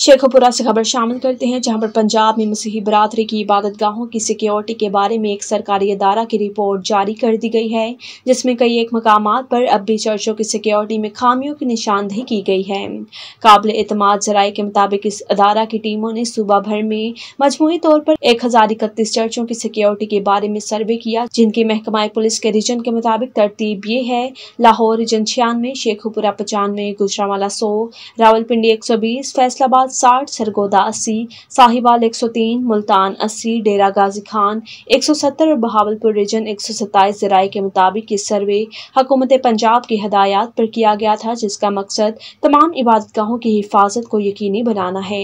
शेखोपुरा से खबर शामिल करते हैं जहां पर पंजाब में मसीही बरादरी की इबादत गाहों की सिक्योरिटी के बारे में एक सरकारी अदारा की रिपोर्ट जारी कर दी गई है जिसमें कई एक मकाम पर अब भी चर्चों की सिक्योरिटी में खामियों की निशानदेही की गई है काबिल अतमाद जराये के मुताबिक इस अदारा की टीमों ने सुबह भर में मजमू तौर पर एक हजार इकतीस चर्चों की सिक्योरिटी के बारे में सर्वे किया जिनकी महकमा पुलिस के रीजन के मुताबिक तरतीब ये है लाहौर रिजन छियानवे शेखपुरा पचानवे गुजरावाला सौ रावलपिंडी एक सौ बीस फैसलाबाद फैजाबाद साठ सरगोदा अस्सी साहिबाल एक सौ तीन मुल्तान अस्सी डेरा गाजी खान एक सौ सत्तर और बहावलपुर रीजन एक सौ सत्ताईस जराये के मुताबिक ये सर्वे हकूमत पंजाब की हदायत पर किया गया था जिसका मकसद तमाम इबादतगाहों की हिफाजत को यकीनी बनाना है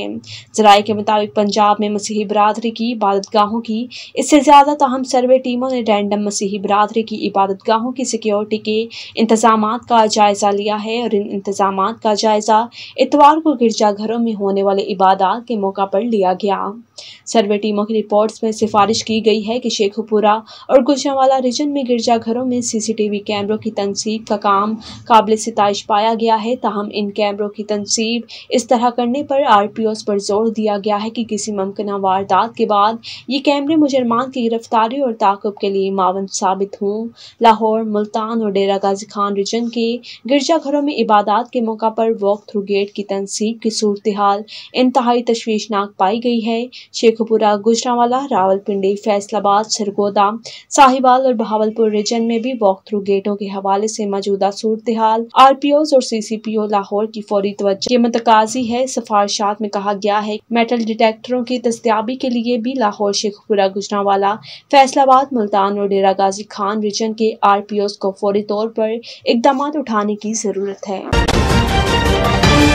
जराये के मुताबिक पंजाब में मसीही बरदरी की इबादत गाहों की इससे ज़्यादा तहम तो सर्वे टीमों ने रैंडम मसीही बरदरी की इबादत गाहों की सिक्योरिटी के इंतजाम का जायज़ा लिया है और इन इंतजाम का जायज़ा इतवार को गिरजाघरों में होने होने वाले इबादा के मौका पर लिया गया सर्वे टीमों की रिपोर्ट्स में सिफारिश की गई है कि शेखपुरा और गुजरावाला रीजन में गिरजाघरों में सीसीटीवी कैमरों की तनसीब का काम काबिल सितश पाया गया है ताहम इन कैमरों की तनसीब इस तरह करने पर आर पी ओस पर जोर दिया गया है कि किसी मुमकिन वारदात के बाद ये कैमरे मुजरमान की गिरफ्तारी और ताकब के लिए मावन साबित हों लाहौर मुल्तान और डेरा गाजी खान रीजन के गिरजाघरों में इबादत के मौका पर वॉक थ्रू गेट की तनसीब की सूरत हाल इंतहाई तशवीशनाक पाई गई है शेखपुरा गुजरावाला रावलपिंडी फैसलाबाद सरगोदा साहिबाल और बहावलपुर रीजन में भी वॉक थ्रू गेटों के हवाले से मौजूदा सूरत हाल आर पी और सी सी पी ओ लाहौर की फौरी तवज्जो के मतकाजी है सफारशात में कहा गया है मेटल डिटेक्टरों की दस्तियाबी के लिए भी लाहौर शेखपुरा गुजरावाला फैसलाबाद मुल्तान और डेरा गाजी खान रीजन के आर पी ओज को फौरी तौर पर इकदाम उठाने की जरूरत है